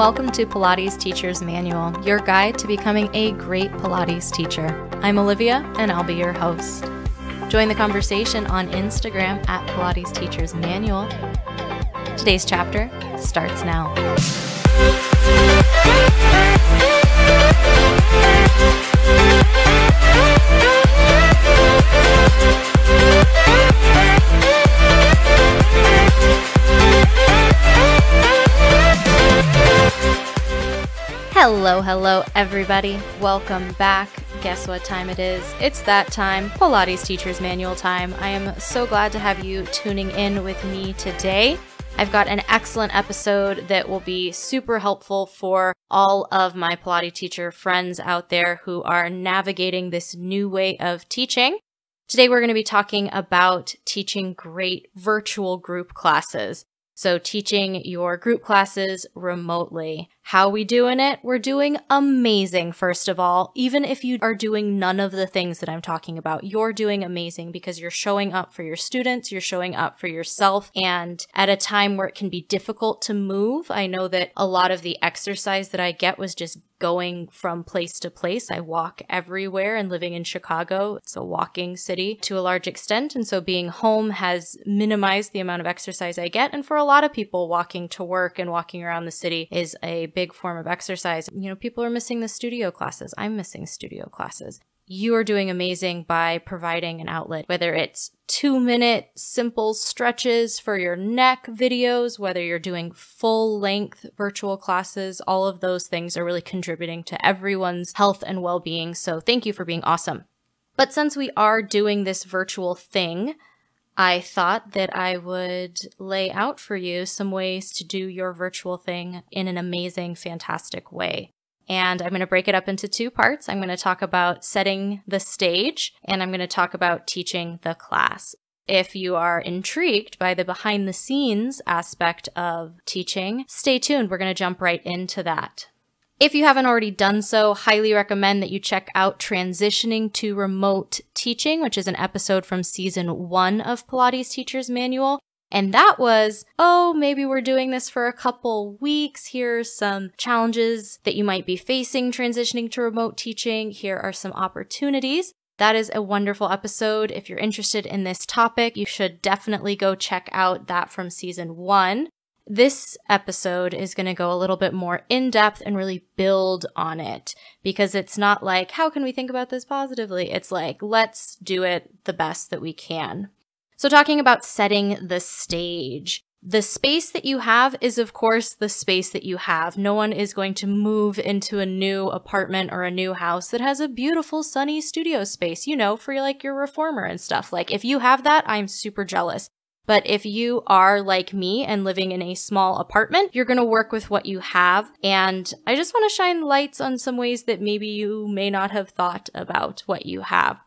welcome to Pilates Teacher's Manual, your guide to becoming a great Pilates teacher. I'm Olivia, and I'll be your host. Join the conversation on Instagram at Pilates Teacher's Manual. Today's chapter starts now. Hello, hello, everybody. Welcome back. Guess what time it is? It's that time, Pilates Teacher's Manual time. I am so glad to have you tuning in with me today. I've got an excellent episode that will be super helpful for all of my Pilates teacher friends out there who are navigating this new way of teaching. Today, we're going to be talking about teaching great virtual group classes. So, teaching your group classes remotely. How we doing it? We're doing amazing, first of all. Even if you are doing none of the things that I'm talking about, you're doing amazing because you're showing up for your students, you're showing up for yourself. And at a time where it can be difficult to move, I know that a lot of the exercise that I get was just going from place to place. I walk everywhere and living in Chicago, it's a walking city to a large extent. And so being home has minimized the amount of exercise I get. And for a lot of people, walking to work and walking around the city is a big big form of exercise. You know, people are missing the studio classes. I'm missing studio classes. You are doing amazing by providing an outlet, whether it's two minute simple stretches for your neck videos, whether you're doing full length virtual classes, all of those things are really contributing to everyone's health and well being. So thank you for being awesome. But since we are doing this virtual thing, I thought that I would lay out for you some ways to do your virtual thing in an amazing, fantastic way. And I'm going to break it up into two parts. I'm going to talk about setting the stage and I'm going to talk about teaching the class. If you are intrigued by the behind the scenes aspect of teaching, stay tuned. We're going to jump right into that. If you haven't already done so, highly recommend that you check out Transitioning to Remote Teaching, which is an episode from season one of Pilates Teacher's Manual. And that was, oh, maybe we're doing this for a couple weeks. Here are some challenges that you might be facing transitioning to remote teaching. Here are some opportunities. That is a wonderful episode. If you're interested in this topic, you should definitely go check out that from season one this episode is going to go a little bit more in depth and really build on it because it's not like, how can we think about this positively? It's like, let's do it the best that we can. So, talking about setting the stage, the space that you have is, of course, the space that you have. No one is going to move into a new apartment or a new house that has a beautiful, sunny studio space, you know, for like your reformer and stuff. Like, if you have that, I'm super jealous. But if you are like me and living in a small apartment, you're going to work with what you have. And I just want to shine lights on some ways that maybe you may not have thought about what you have.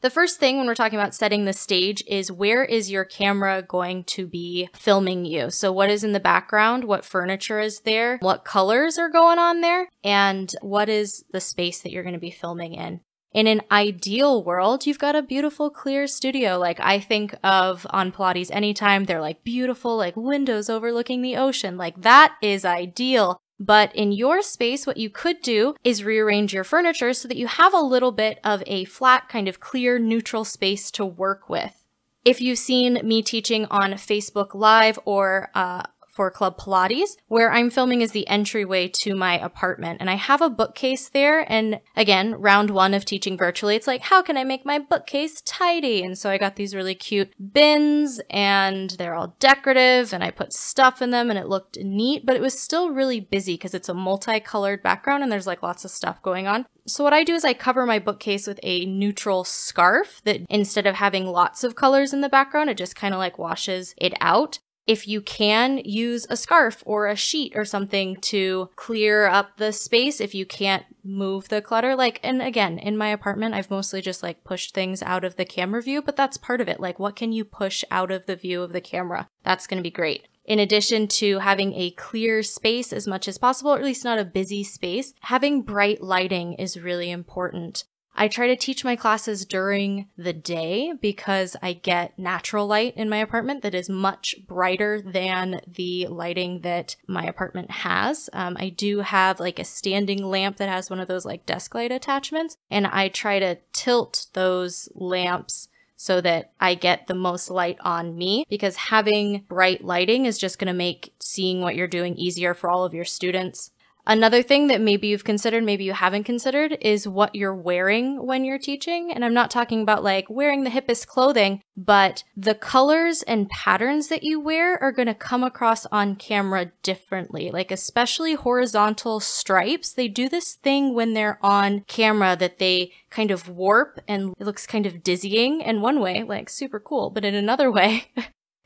The first thing when we're talking about setting the stage is where is your camera going to be filming you? So, what is in the background? What furniture is there? What colors are going on there? And what is the space that you're going to be filming in? in an ideal world, you've got a beautiful, clear studio. Like I think of on Pilates anytime, they're like beautiful, like windows overlooking the ocean. Like that is ideal. But in your space, what you could do is rearrange your furniture so that you have a little bit of a flat, kind of clear, neutral space to work with. If you've seen me teaching on Facebook Live or uh, for Club Pilates. Where I'm filming is the entryway to my apartment. And I have a bookcase there. And again, round one of teaching virtually, it's like, how can I make my bookcase tidy? And so I got these really cute bins and they're all decorative and I put stuff in them and it looked neat, but it was still really busy because it's a multicolored background and there's like lots of stuff going on. So what I do is I cover my bookcase with a neutral scarf that instead of having lots of colors in the background, it just kind of like washes it out if you can use a scarf or a sheet or something to clear up the space if you can't move the clutter like and again in my apartment i've mostly just like pushed things out of the camera view but that's part of it like what can you push out of the view of the camera that's going to be great in addition to having a clear space as much as possible, or at least not a busy space, having bright lighting is really important. I try to teach my classes during the day because I get natural light in my apartment that is much brighter than the lighting that my apartment has. Um, I do have like a standing lamp that has one of those like desk light attachments, and I try to tilt those lamps so that I get the most light on me because having bright lighting is just going to make seeing what you're doing easier for all of your students. Another thing that maybe you've considered, maybe you haven't considered, is what you're wearing when you're teaching. And I'm not talking about like wearing the hippest clothing, but the colors and patterns that you wear are going to come across on camera differently. Like, especially horizontal stripes, they do this thing when they're on camera that they kind of warp and it looks kind of dizzying in one way, like super cool, but in another way,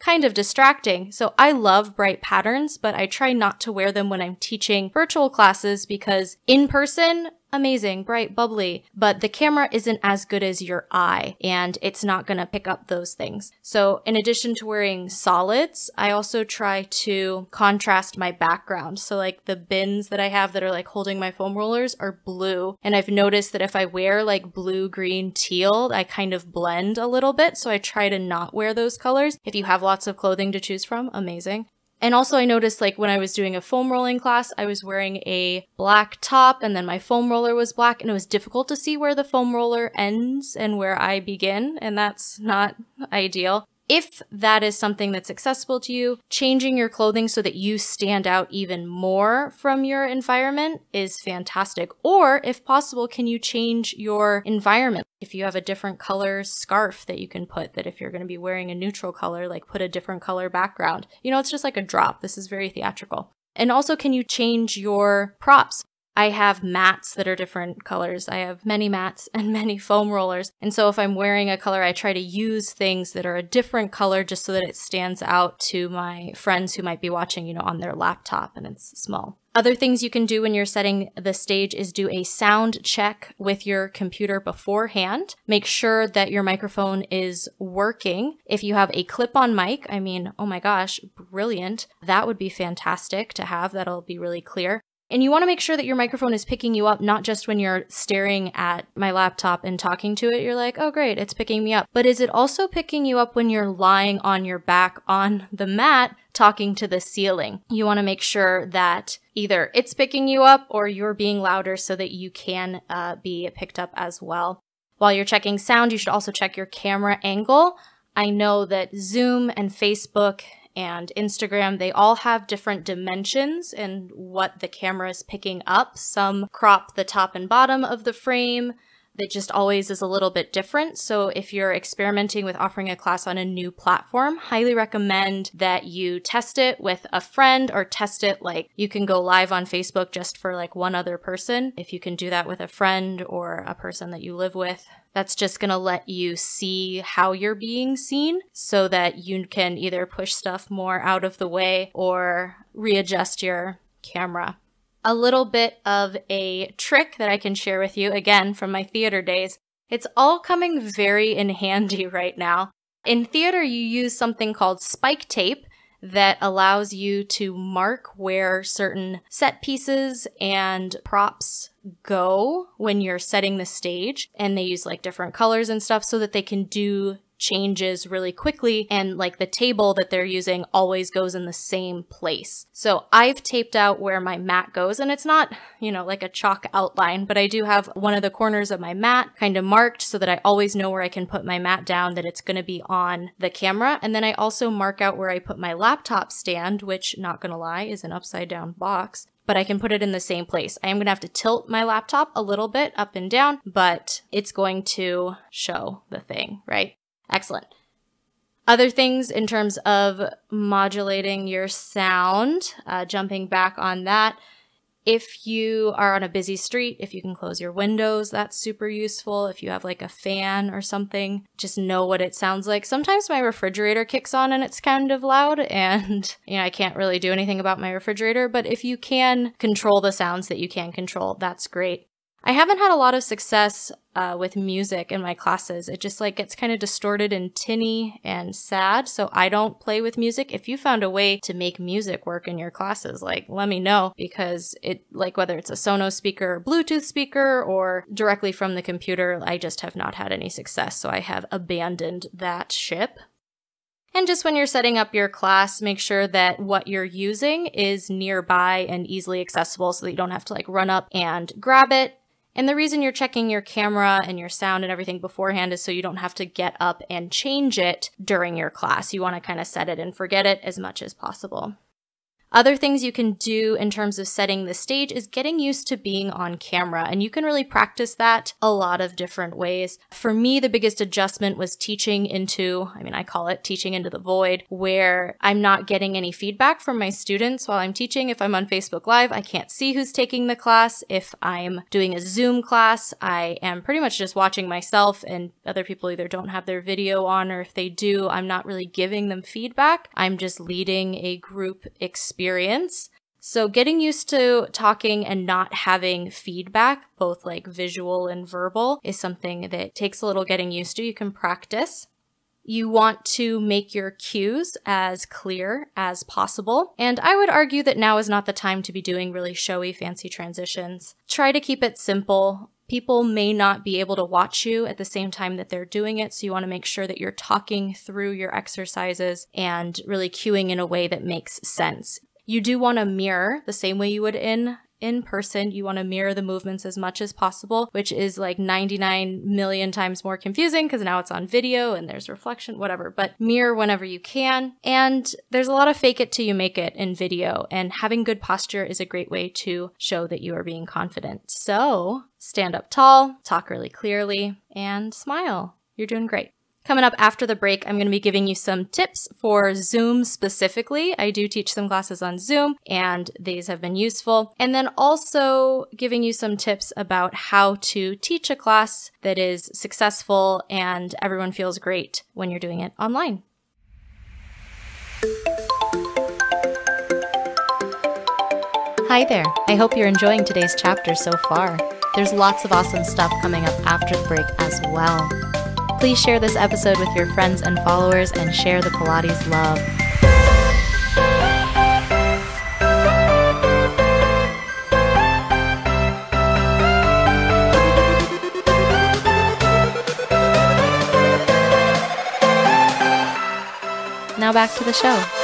kind of distracting. So I love bright patterns, but I try not to wear them when I'm teaching virtual classes because in person, amazing, bright, bubbly, but the camera isn't as good as your eye and it's not going to pick up those things. So in addition to wearing solids, I also try to contrast my background. So like the bins that I have that are like holding my foam rollers are blue. And I've noticed that if I wear like blue, green, teal, I kind of blend a little bit. So I try to not wear those colors. If you have lots of clothing to choose from, amazing. And also I noticed like when I was doing a foam rolling class, I was wearing a black top and then my foam roller was black and it was difficult to see where the foam roller ends and where I begin. And that's not ideal. If that is something that's accessible to you, changing your clothing so that you stand out even more from your environment is fantastic. Or if possible, can you change your environment? If you have a different color scarf that you can put, that if you're going to be wearing a neutral color, like put a different color background. You know, it's just like a drop. This is very theatrical. And also, can you change your props? I have mats that are different colors. I have many mats and many foam rollers. And so if I'm wearing a color, I try to use things that are a different color just so that it stands out to my friends who might be watching, you know, on their laptop and it's small. Other things you can do when you're setting the stage is do a sound check with your computer beforehand. Make sure that your microphone is working. If you have a clip on mic, I mean, oh my gosh, brilliant. That would be fantastic to have. That'll be really clear. And you want to make sure that your microphone is picking you up, not just when you're staring at my laptop and talking to it. You're like, oh, great, it's picking me up. But is it also picking you up when you're lying on your back on the mat talking to the ceiling? You want to make sure that either it's picking you up or you're being louder so that you can uh, be picked up as well. While you're checking sound, you should also check your camera angle. I know that Zoom and Facebook and Instagram, they all have different dimensions and what the camera is picking up. Some crop the top and bottom of the frame that just always is a little bit different. So if you're experimenting with offering a class on a new platform, highly recommend that you test it with a friend or test it like you can go live on Facebook just for like one other person. If you can do that with a friend or a person that you live with, that's just going to let you see how you're being seen so that you can either push stuff more out of the way or readjust your camera a little bit of a trick that I can share with you again from my theater days. It's all coming very in handy right now. In theater, you use something called spike tape that allows you to mark where certain set pieces and props go when you're setting the stage. And they use like different colors and stuff so that they can do changes really quickly and like the table that they're using always goes in the same place. So I've taped out where my mat goes and it's not, you know, like a chalk outline, but I do have one of the corners of my mat kind of marked so that I always know where I can put my mat down that it's going to be on the camera. And then I also mark out where I put my laptop stand, which not going to lie is an upside down box but I can put it in the same place. I am going to have to tilt my laptop a little bit up and down, but it's going to show the thing, right? Excellent. Other things in terms of modulating your sound, uh, jumping back on that. If you are on a busy street, if you can close your windows, that's super useful. If you have like a fan or something, just know what it sounds like. Sometimes my refrigerator kicks on and it's kind of loud, and you know, I can't really do anything about my refrigerator, but if you can control the sounds that you can control, that's great. I haven't had a lot of success uh, with music in my classes. It just like gets kind of distorted and tinny and sad. So I don't play with music. If you found a way to make music work in your classes, like let me know because it like whether it's a Sonos speaker, or Bluetooth speaker, or directly from the computer, I just have not had any success. So I have abandoned that ship. And just when you're setting up your class, make sure that what you're using is nearby and easily accessible so that you don't have to like run up and grab it and the reason you're checking your camera and your sound and everything beforehand is so you don't have to get up and change it during your class. You want to kind of set it and forget it as much as possible. Other things you can do in terms of setting the stage is getting used to being on camera, and you can really practice that a lot of different ways. For me, the biggest adjustment was teaching into, I mean, I call it teaching into the void, where I'm not getting any feedback from my students while I'm teaching. If I'm on Facebook Live, I can't see who's taking the class. If I'm doing a Zoom class, I am pretty much just watching myself, and other people either don't have their video on, or if they do, I'm not really giving them feedback. I'm just leading a group experience experience. So getting used to talking and not having feedback, both like visual and verbal, is something that takes a little getting used to. You can practice. You want to make your cues as clear as possible. And I would argue that now is not the time to be doing really showy, fancy transitions. Try to keep it simple. People may not be able to watch you at the same time that they're doing it, so you want to make sure that you're talking through your exercises and really cueing in a way that makes sense. You do want to mirror the same way you would in in person. You want to mirror the movements as much as possible, which is like 99 million times more confusing because now it's on video and there's reflection, whatever, but mirror whenever you can. And there's a lot of fake it till you make it in video, and having good posture is a great way to show that you are being confident. So stand up tall, talk really clearly, and smile. You're doing great. Coming up after the break, I'm going to be giving you some tips for Zoom specifically. I do teach some classes on Zoom and these have been useful. And then also giving you some tips about how to teach a class that is successful and everyone feels great when you're doing it online. Hi there. I hope you're enjoying today's chapter so far. There's lots of awesome stuff coming up after the break as well. Please share this episode with your friends and followers and share the Pilates love. Now back to the show.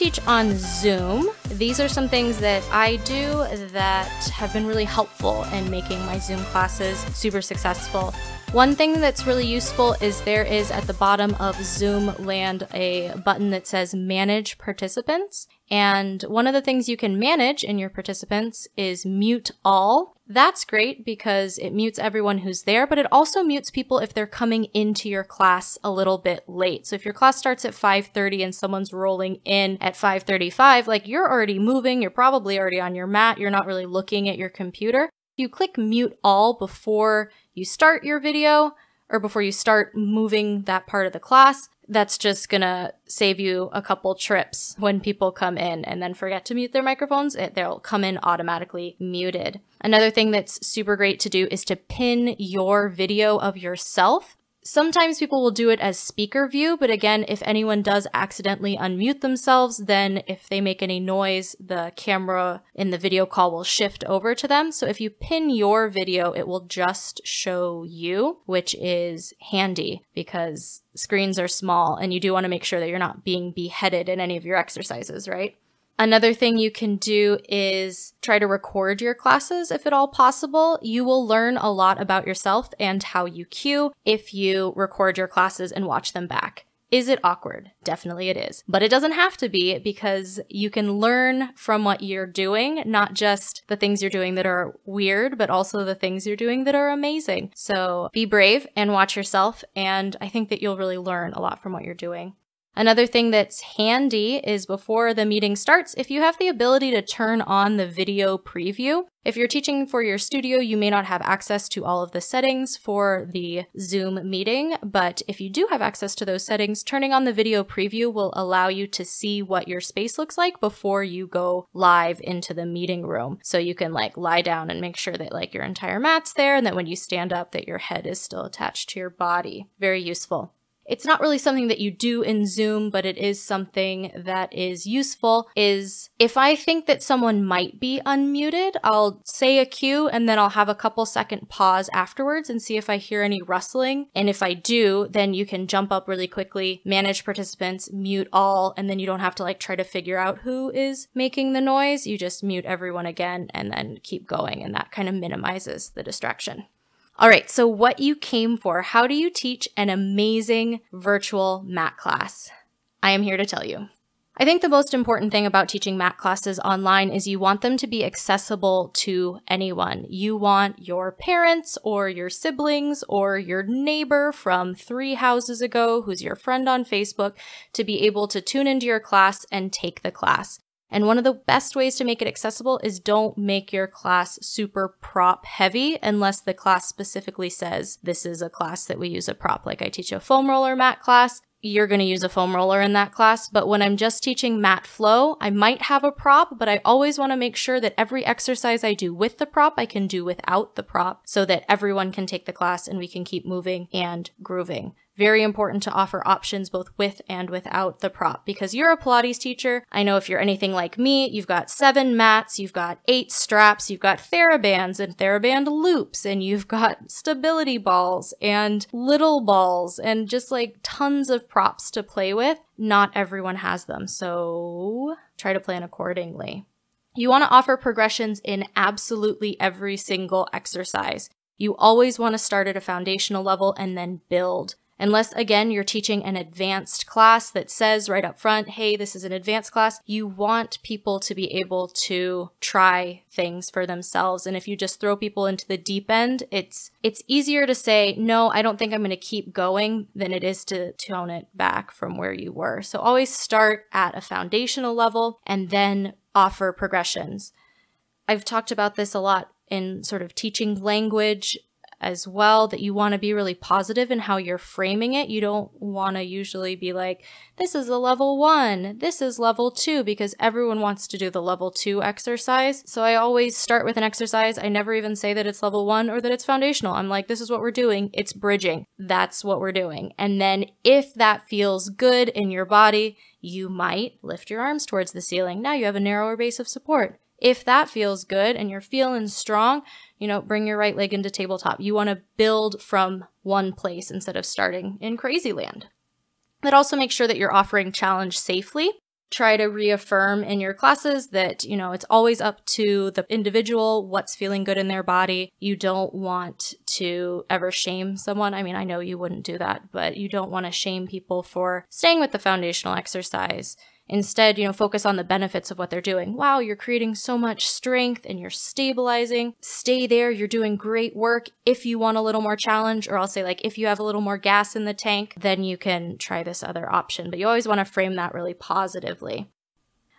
teach on Zoom. These are some things that I do that have been really helpful in making my Zoom classes super successful. One thing that's really useful is there is at the bottom of Zoom land a button that says manage participants. And one of the things you can manage in your participants is mute all. That's great because it mutes everyone who's there, but it also mutes people if they're coming into your class a little bit late. So if your class starts at 5:30 and someone's rolling in at 5:35, like you're already moving, you're probably already on your mat, you're not really looking at your computer you click mute all before you start your video or before you start moving that part of the class, that's just gonna save you a couple trips when people come in and then forget to mute their microphones. It, they'll come in automatically muted. Another thing that's super great to do is to pin your video of yourself Sometimes people will do it as speaker view, but again, if anyone does accidentally unmute themselves, then if they make any noise, the camera in the video call will shift over to them. So if you pin your video, it will just show you, which is handy because screens are small and you do want to make sure that you're not being beheaded in any of your exercises, right? Another thing you can do is try to record your classes if at all possible. You will learn a lot about yourself and how you cue if you record your classes and watch them back. Is it awkward? Definitely it is. But it doesn't have to be because you can learn from what you're doing, not just the things you're doing that are weird, but also the things you're doing that are amazing. So be brave and watch yourself. And I think that you'll really learn a lot from what you're doing. Another thing that's handy is before the meeting starts, if you have the ability to turn on the video preview. If you're teaching for your studio, you may not have access to all of the settings for the Zoom meeting, but if you do have access to those settings, turning on the video preview will allow you to see what your space looks like before you go live into the meeting room. So you can like lie down and make sure that like your entire mat's there and that when you stand up that your head is still attached to your body. Very useful it's not really something that you do in Zoom, but it is something that is useful, is if I think that someone might be unmuted, I'll say a cue and then I'll have a couple second pause afterwards and see if I hear any rustling. And if I do, then you can jump up really quickly, manage participants, mute all, and then you don't have to like try to figure out who is making the noise. You just mute everyone again and then keep going. And that kind of minimizes the distraction. All right, so what you came for. How do you teach an amazing virtual mat class? I am here to tell you. I think the most important thing about teaching mat classes online is you want them to be accessible to anyone. You want your parents or your siblings or your neighbor from three houses ago who's your friend on Facebook to be able to tune into your class and take the class. And one of the best ways to make it accessible is don't make your class super prop heavy unless the class specifically says this is a class that we use a prop. Like I teach a foam roller mat class. You're going to use a foam roller in that class. But when I'm just teaching mat flow, I might have a prop, but I always want to make sure that every exercise I do with the prop, I can do without the prop so that everyone can take the class and we can keep moving and grooving very important to offer options both with and without the prop because you're a Pilates teacher. I know if you're anything like me, you've got seven mats, you've got eight straps, you've got therabands and theraband loops, and you've got stability balls and little balls and just like tons of props to play with. Not everyone has them, so try to plan accordingly. You want to offer progressions in absolutely every single exercise. You always want to start at a foundational level and then build. Unless, again, you're teaching an advanced class that says right up front, hey, this is an advanced class, you want people to be able to try things for themselves. And if you just throw people into the deep end, it's, it's easier to say, no, I don't think I'm going to keep going than it is to tone it back from where you were. So always start at a foundational level and then offer progressions. I've talked about this a lot in sort of teaching language as well that you want to be really positive in how you're framing it. You don't want to usually be like, this is a level one, this is level two, because everyone wants to do the level two exercise. So I always start with an exercise. I never even say that it's level one or that it's foundational. I'm like, this is what we're doing. It's bridging. That's what we're doing. And then if that feels good in your body, you might lift your arms towards the ceiling. Now you have a narrower base of support. If that feels good and you're feeling strong, you know, bring your right leg into tabletop. You want to build from one place instead of starting in crazy land. But also make sure that you're offering challenge safely. Try to reaffirm in your classes that, you know, it's always up to the individual what's feeling good in their body. You don't want to ever shame someone. I mean, I know you wouldn't do that, but you don't want to shame people for staying with the foundational exercise Instead, you know, focus on the benefits of what they're doing. Wow, you're creating so much strength and you're stabilizing. Stay there. You're doing great work. If you want a little more challenge, or I'll say like, if you have a little more gas in the tank, then you can try this other option. But you always want to frame that really positively.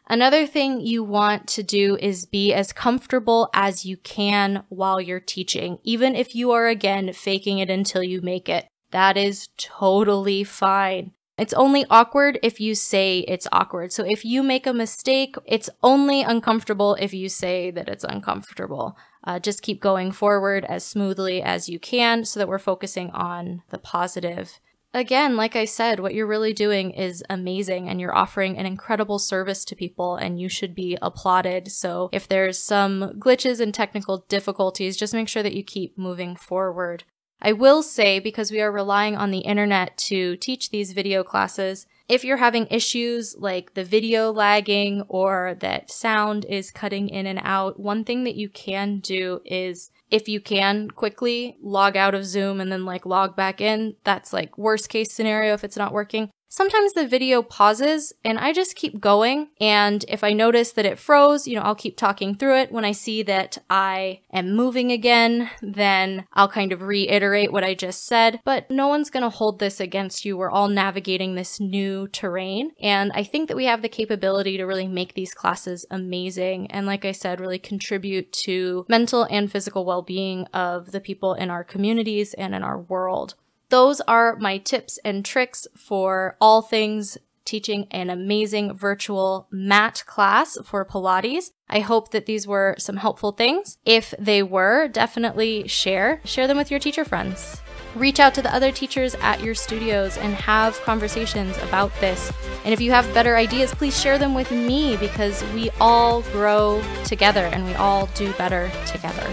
Another thing you want to do is be as comfortable as you can while you're teaching, even if you are again faking it until you make it. That is totally fine. It's only awkward if you say it's awkward. So if you make a mistake, it's only uncomfortable if you say that it's uncomfortable. Uh, just keep going forward as smoothly as you can so that we're focusing on the positive. Again, like I said, what you're really doing is amazing and you're offering an incredible service to people and you should be applauded. So if there's some glitches and technical difficulties, just make sure that you keep moving forward. I will say, because we are relying on the internet to teach these video classes, if you're having issues like the video lagging or that sound is cutting in and out, one thing that you can do is if you can quickly log out of Zoom and then like log back in. That's like worst case scenario if it's not working. Sometimes the video pauses and I just keep going. And if I notice that it froze, you know, I'll keep talking through it. When I see that I am moving again, then I'll kind of reiterate what I just said. But no one's going to hold this against you. We're all navigating this new terrain. And I think that we have the capability to really make these classes amazing. And like I said, really contribute to mental and physical well being of the people in our communities and in our world. Those are my tips and tricks for all things teaching an amazing virtual mat class for Pilates. I hope that these were some helpful things. If they were, definitely share. Share them with your teacher friends. Reach out to the other teachers at your studios and have conversations about this. And if you have better ideas, please share them with me because we all grow together and we all do better together.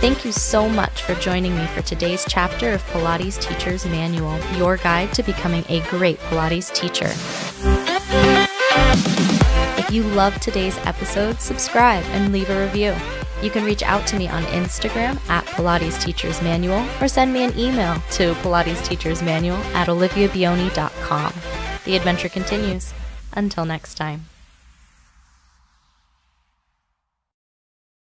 Thank you so much for joining me for today's chapter of Pilates Teacher's Manual, your guide to becoming a great Pilates teacher. If you love today's episode, subscribe and leave a review. You can reach out to me on Instagram at Pilates Teachers Manual or send me an email to Pilates Teachers Manual at oliviabioni.com. The adventure continues. Until next time.